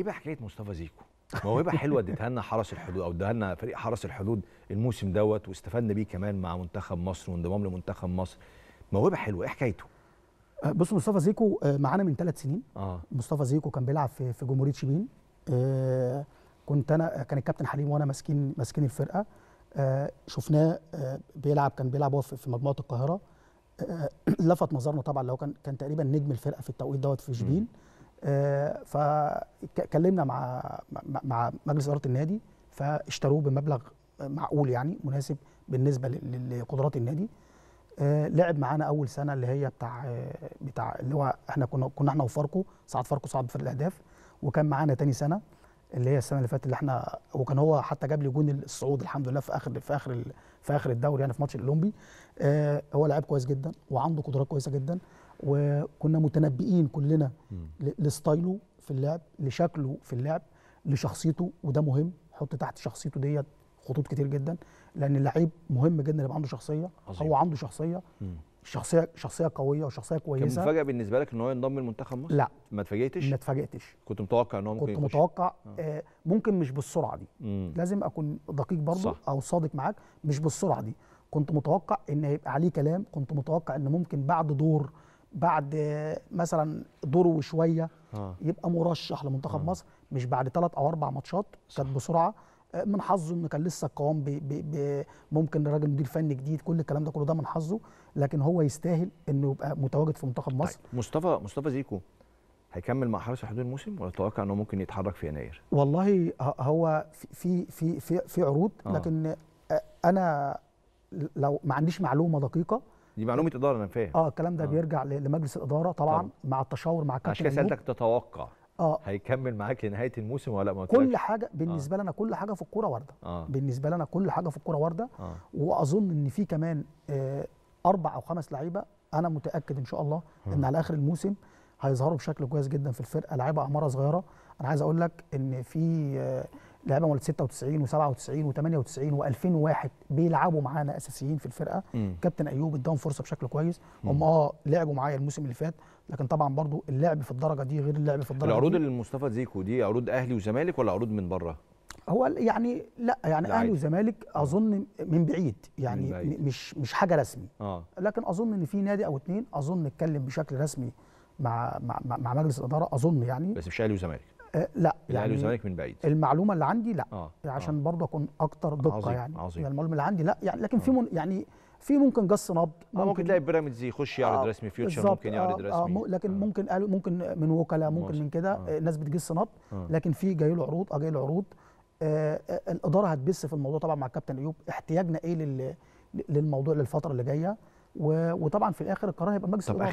ايه بقى حكايه مصطفى زيكو؟ موهبه حلوه اديتها لنا حرس الحدود او اداها لنا فريق حرس الحدود الموسم دوت واستفدنا بيه كمان مع منتخب مصر وانضمام لمنتخب مصر. موهبه حلوه ايه حكايته؟ آه، بص مصطفى زيكو آه، معانا من ثلاث سنين آه. مصطفى زيكو كان بيلعب في في جمهوريه شبين آه كنت انا كان الكابتن حليم وانا ماسكين ماسكين الفرقه آه شفناه آه بيلعب كان بيلعب هو في مجموعه القاهره آه لفت نظرنا طبعا لو كان كان تقريبا نجم الفرقه في التوقيت دوت في شبين م. آه، فكلمنا مع مع مجلس اداره النادي فاشتروه بمبلغ معقول يعني مناسب بالنسبه لقدرات النادي آه، لعب معانا اول سنه اللي هي بتاع بتاع اللي هو احنا كنا كنا احنا وفاركو صعد فاركو صعد بفرق الاهداف وكان معانا تاني سنه اللي هي السنه اللي فاتت اللي احنا وكان هو حتى جاب لي جون الصعود الحمد لله في اخر في اخر في اخر الدوري يعني في ماتش الاولمبي آه هو لعيب كويس جدا وعنده قدرات كويسه جدا وكنا متنبئين كلنا لستايله في اللعب لشكله في اللعب لشخصيته وده مهم حط تحت شخصيته ديت خطوط كتير جدا لان اللعيب مهم جدا يبقى عنده شخصيه عظيم. هو عنده شخصيه شخصيه شخصيه قويه وشخصيه كويسه كان مفاجاه بالنسبه لك ان هو ينضم لمنتخب مصر لا ما اتفاجئتش ما اتفاجئتش كنت متوقع ان هو ممكن كنت متوقع آه. آه. ممكن مش بالسرعه دي مم. لازم اكون دقيق برضو صح. او صادق معاك مش بالسرعه دي كنت متوقع ان هيبقى عليه كلام كنت متوقع ان ممكن بعد دور بعد مثلا دوره وشويه آه. يبقى مرشح لمنتخب آه. مصر مش بعد ثلاث او اربع ماتشات كانت بسرعه من حظه انه كان لسه القوام ممكن راجل مدير فني جديد كل الكلام ده كله ده من حظه لكن هو يستاهل انه يبقى متواجد في منتخب مصر طيب. مصطفى مصطفى زيكو هيكمل مع حرس حدود الموسم ولا تتوقع انه ممكن يتحرك في يناير؟ والله هو في في في في عروض آه. لكن انا لو ما عنديش معلومه دقيقه دي معلومه اداره انا فاهم اه الكلام ده آه. بيرجع لمجلس الاداره طبعا, طبعا. مع التشاور مع الكابتن عشان كده سالتك تتوقع اه هيكمل معاك لنهايه الموسم ولا ما كل حاجه بالنسبه آه. لنا كل حاجه في الكوره وارده آه. بالنسبه لنا كل حاجه في الكوره وارده آه. واظن ان في كمان آه اربع او خمس لعيبه انا متاكد ان شاء الله آه. ان على اخر الموسم هيظهروا بشكل كويس جدا في الفرقه لعيبه اعمارها صغيره انا عايز اقول لك ان في آه، لعيبه مولد 96 و97 و98 و2001 بيلعبوا معانا اساسيين في الفرقه م. كابتن ايوب اداهم فرصه بشكل كويس هم اه لعبوا معايا الموسم اللي فات لكن طبعا برضو اللعب في الدرجه دي غير اللعب في الدرجه العروض اللي لمصطفى زيكو دي عروض اهلي وزمالك ولا عروض من بره هو يعني لا يعني اهلي وزمالك آه. اظن من بعيد يعني من بعيد. مش مش حاجه رسمي آه. لكن اظن ان في نادي او اتنين اظن اتكلم بشكل رسمي مع مع, مع مجلس الاداره اظن يعني بس مش اهلي وزمالك آه، لا يعني الزمالك من بعيد المعلومه اللي عندي لا آه. عشان آه. برضه اكون اكتر دقه عظيم. يعني عظيم. يعني المعلومه اللي عندي لا يعني لكن آه. في من يعني في ممكن جس نبض ممكن, آه ممكن تلاقي بيراميدز يخش آه، يعرض آه, آه، رسمي فيوتشر ممكن يعرض رسمي آه لكن آه. ممكن قالوا ممكن من وكلاء ممكن من كده آه. ناس بتجس نبض آه. لكن في جاي له عروض اه جاي له عروض آه الاداره هتبث في الموضوع طبعا مع الكابتن ايوب احتياجنا ايه للموضوع للفتره اللي جايه وطبعا في الاخر القرار هيبقى مجلس الاداره